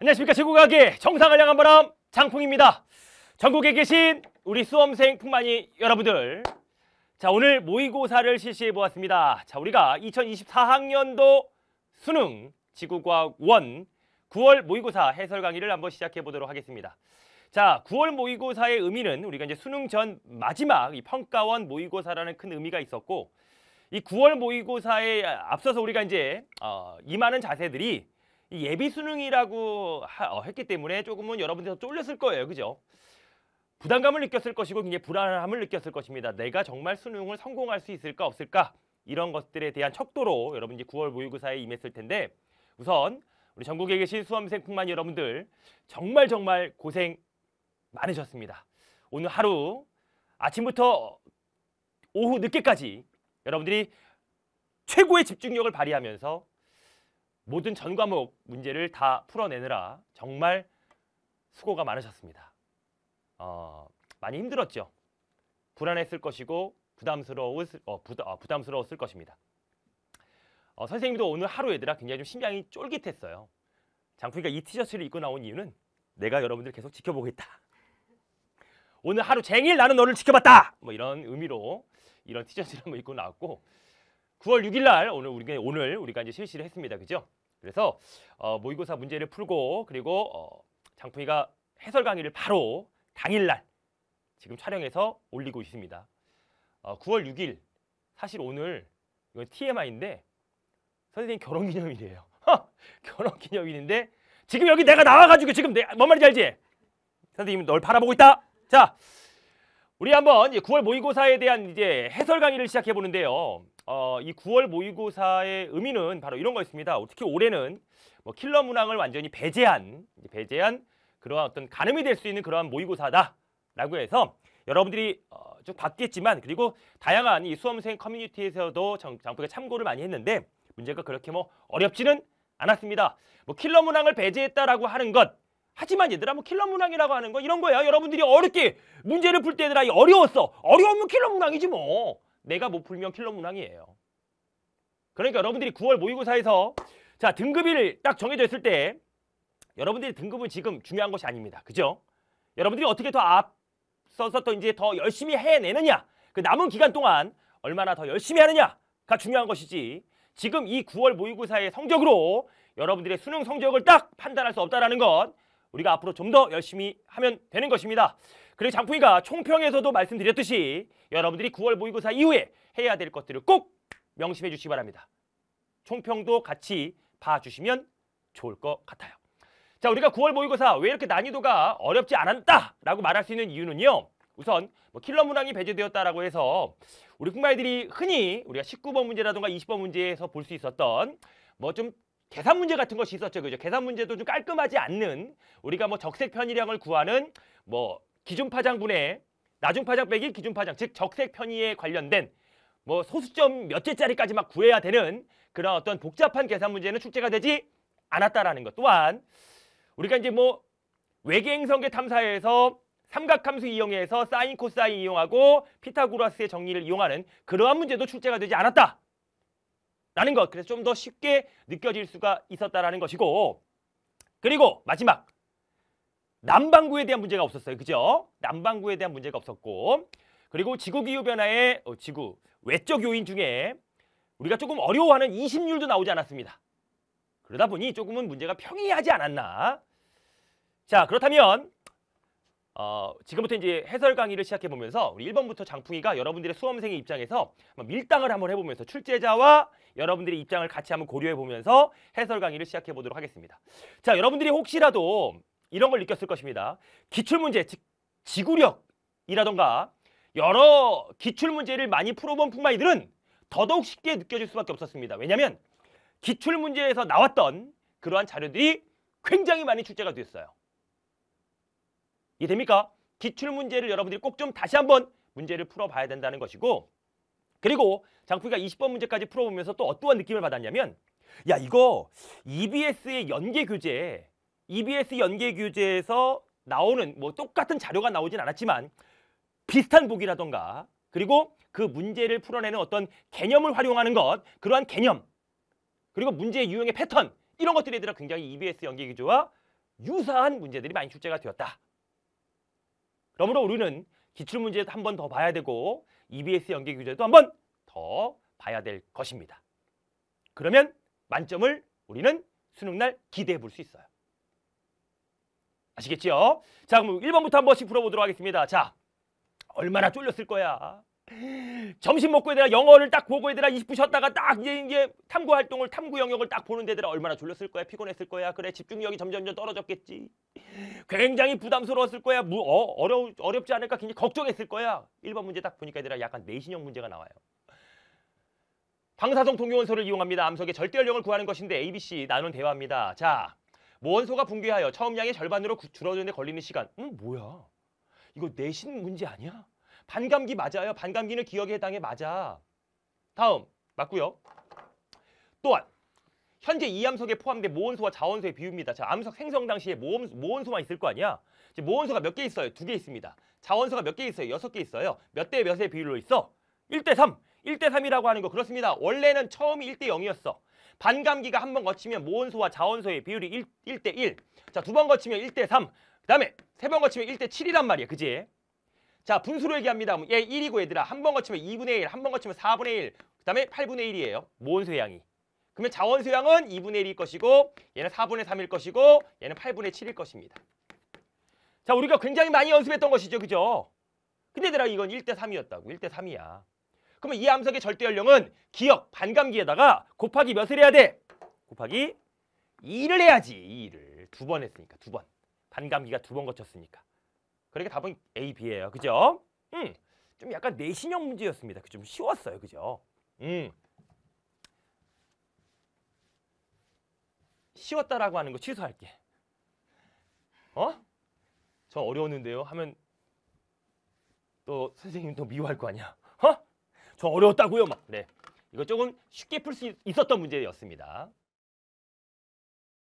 안녕하십니까 제국가게 정상을 향한 바람 장풍입니다 전국에 계신 우리 수험생 풍만이 여러분들 자 오늘 모의고사를 실시해 보았습니다 자 우리가 2024학년도 수능 지구과학 1 9월 모의고사 해설 강의를 한번 시작해 보도록 하겠습니다 자 9월 모의고사의 의미는 우리가 이제 수능 전 마지막 이 평가원 모의고사라는 큰 의미가 있었고 이 9월 모의고사에 앞서서 우리가 이제 어, 임하는 자세들이 예비 수능이라고 어, 했기 때문에 조금은 여러분들 쫄렸을 거예요. 그죠? 부담감을 느꼈을 것이고 굉장히 불안함을 느꼈을 것입니다. 내가 정말 수능을 성공할 수 있을까 없을까 이런 것들에 대한 척도로 여러분 이제 9월 모의고사에 임했을 텐데 우선 우리 전국에 계신 수험생뿐만 여러분들 정말 정말 고생 많으셨습니다. 오늘 하루 아침부터 오후 늦게까지 여러분들이 최고의 집중력을 발휘하면서 모든 전 과목 문제를 다 풀어내느라 정말 수고가 많으셨습니다. 어, 많이 힘들었죠. 불안했을 것이고 부담스러웠, 어, 부담, 어, 부담스러웠을 것입니다. 어, 선생님도 오늘 하루 얘들아 굉장히 좀 심장이 쫄깃했어요. 장풍이가 이 티셔츠를 입고 나온 이유는 내가 여러분들 계속 지켜보고있다 오늘 하루 쟁일 나는 너를 지켜봤다. 뭐 이런 의미로 이런 티셔츠를 한번 입고 나왔고 9월 6일 날 오늘 우리가 오늘 우리가 이제 실시를 했습니다. 그죠? 그래서 어, 모의고사 문제를 풀고 그리고 어, 장풍이가 해설 강의를 바로 당일 날 지금 촬영해서 올리고 있습니다. 어, 9월 6일 사실 오늘 이건 TMI인데 선생님 결혼 기념일이에요. 결혼 기념일인데 지금 여기 내가 나와가지고 지금 내, 뭔 말인지 알지? 선생님 널 바라보고 있다. 자, 우리 한번 9월 모의고사에 대한 이제 해설 강의를 시작해 보는데요. 어, 이 9월 모의고사의 의미는 바로 이런 거였습니다. 특히 올해는 뭐 킬러 문항을 완전히 배제한 배제한 그러한 어떤 가늠이 될 수 있는 그러한 모의고사다라고 해서 여러분들이 어, 좀 봤겠지만 그리고 다양한 이 수험생 커뮤니티에서도 장, 장부가 참고를 많이 했는데 문제가 그렇게 뭐 어렵지는 않았습니다. 뭐 킬러 문항을 배제했다라고 하는 것 하지만 얘들아 뭐 킬러 문항이라고 하는 거 이런 거예요 여러분들이 어렵게 문제를 풀 때 얘들아 어려웠어. 어려우면 킬러 문항이지 뭐. 내가 못 뭐 풀면 킬러 문항이에요. 그러니까 여러분들이 9월 모의고사에서 자등급이딱 정해져 있을 때 여러분들이 등급은 지금 중요한 것이 아닙니다. 그죠? 여러분들이 어떻게 더 앞서서 또 이제 더 열심히 해내느냐 그 남은 기간 동안 얼마나 더 열심히 하느냐가 중요한 것이지 지금 이 9월 모의고사의 성적으로 여러분들의 수능 성적을 딱 판단할 수 없다라는 건 우리가 앞으로 좀 더 열심히 하면 되는 것입니다. 그리고 장풍이가 총평에서도 말씀드렸듯이 여러분들이 9월 모의고사 이후에 해야 될 것들을 꼭 명심해 주시기 바랍니다. 총평도 같이 봐주시면 좋을 것 같아요. 자, 우리가 9월 모의고사 왜 이렇게 난이도가 어렵지 않았다라고 말할 수 있는 이유는요. 우선 뭐 킬러 문항이 배제되었다라 해서 우리 국마이들이 흔히 우리가 19번 문제라든가 20번 문제에서 볼 수 있었던 뭐좀 계산 문제 같은 것이 있었죠. 그죠? 계산 문제도 좀 깔끔하지 않는 우리가 뭐 적색 편의량을 구하는 뭐 기준 파장분의 나중 파장 빼기 기준 파장 즉 적색 편의에 관련된 뭐 소수점 몇째짜리까지 막 구해야 되는 그런 어떤 복잡한 계산 문제는 출제가 되지 않았다라는 것 또한 우리가 이제 뭐 외계행성계 탐사에서 삼각함수 이용해서 사인 코사인 이용하고 피타고라스의 정리를 이용하는 그러한 문제도 출제가 되지 않았다. 라는 것. 그래서 좀 더 쉽게 느껴질 수가 있었다라는 것이고 그리고 마지막 남반구에 대한 문제가 없었어요. 그죠? 남반구에 대한 문제가 없었고 그리고 지구기후변화의 어, 지구 외적 요인 중에 우리가 조금 어려워하는 이심률도 나오지 않았습니다. 그러다 보니 조금은 문제가 평이하지 않았나. 자 그렇다면 어, 지금부터 이제 해설 강의를 시작해 보면서 우리 1번부터 장풍이가 여러분들의 수험생의 입장에서 밀당을 한번 해보면서 출제자와 여러분들의 입장을 같이 한번 고려해 보면서 해설 강의를 시작해 보도록 하겠습니다. 자, 여러분들이 혹시라도 이런 걸 느꼈을 것입니다. 기출문제, 즉 지구력이라던가 여러 기출문제를 많이 풀어본 푼마이들은 더더욱 쉽게 느껴질 수밖에 없었습니다. 왜냐하면 기출문제에서 나왔던 그러한 자료들이 굉장히 많이 출제가 됐어요 이됩니까? 기출문제를 여러분들이 꼭 좀 다시 한번 문제를 풀어봐야 된다는 것이고 그리고 장풍이가 20번 문제까지 풀어보면서 또 어떠한 느낌을 받았냐면 야 이거 EBS의 연계 교재 EBS 연계 교재에서 나오는 뭐 똑같은 자료가 나오진 않았지만 비슷한 보기라던가 그리고 그 문제를 풀어내는 어떤 개념을 활용하는 것 그러한 개념 그리고 문제의 유형의 패턴 이런 것들에 들어 굉장히 EBS 연계 교재와 유사한 문제들이 많이 출제가 되었다. 그러므로 우리는 기출문제도 한 번 더 봐야 되고 EBS 연계 규제도 한 번 더 봐야 될 것입니다. 그러면 만점을 우리는 수능날 기대해 볼 수 있어요. 아시겠지요? 자, 그럼 1번부터 한 번씩 풀어보도록 하겠습니다. 자, 얼마나 쫄렸을 거야. 점심 먹고 얘들아 영어를 딱 보고 얘들아 20분 쉬었다가 딱 이제 이제 탐구 활동을 탐구 영역을 딱 보는데 얘들아 얼마나 졸렸을 거야 피곤했을 거야 그래 집중력이 점점점 떨어졌겠지 굉장히 부담스러웠을 거야 뭐, 어, 어려, 어렵지 않을까 굉장히 걱정했을 거야 1번 문제 딱 보니까 얘들아 약간 내신형 문제가 나와요 방사성 동위원소를 이용합니다 암석의 절대연령을 구하는 것인데 ABC 나눈 대화입니다 자원소가 붕괴하여 처음량의 절반으로 줄어드는데 걸리는 시간 음 뭐야 이거 내신 문제 아니야? 반감기 맞아요. 반감기는 기억에 해당해 맞아. 다음 맞고요. 또한 현재 이암석에 포함된 모온소와 자원소의 비유입니다. 자, 암석 생성 당시에 모온모온소만 있을 거 아니야? 이제 모온소가몇 개 있어요? 두 개 있습니다. 자원소가 몇 개 있어요? 여섯 개 있어요. 몇 대 몇의 비율로 있어? 1대 3. 1대 3이라고 하는 거 그렇습니다. 원래는 처음이 1대 0이었어. 반감기가 한 번 거치면 모온소와 자원소의 비율이 1, 1대 1. 자, 두 번 거치면 1대 3. 그다음에 세 번 거치면 1대 7이란 말이야. 그지? 자, 분수로 얘기합니다. 얘 1이고 얘들아. 한 번 거치면 2분의 1, 한 번 거치면 4분의 1, 그 다음에 8분의 1이에요. 모은수 양이. 그러면 자원수 양은 2분의 1일 것이고 얘는 4분의 3일 것이고 얘는 8분의 7일 것입니다. 자, 우리가 굉장히 많이 연습했던 것이죠. 그죠? 근데 얘들아 이건 1대 3이었다고. 1대 3이야. 그러면 이암석의 절대 연령은 기억, 반감기에다가 곱하기 몇을 해야 돼? 곱하기 2를 해야지. 2를. 두 번 했으니까 두 번. 반감기가 두 번 거쳤으니까. 그러니까 답은 A, B예요. 그죠? 음, 좀 약간 내신형 문제였습니다. 그 좀 쉬웠어요. 그죠? 음. 쉬웠다라고 하는 거 취소할게. 어? 저 어려웠는데요 하면 또 선생님 또 미워할 거 아니야. 어? 저 어려웠다고요? 막 그래. 네. 이거 조금 쉽게 풀 수 있었던 문제였습니다.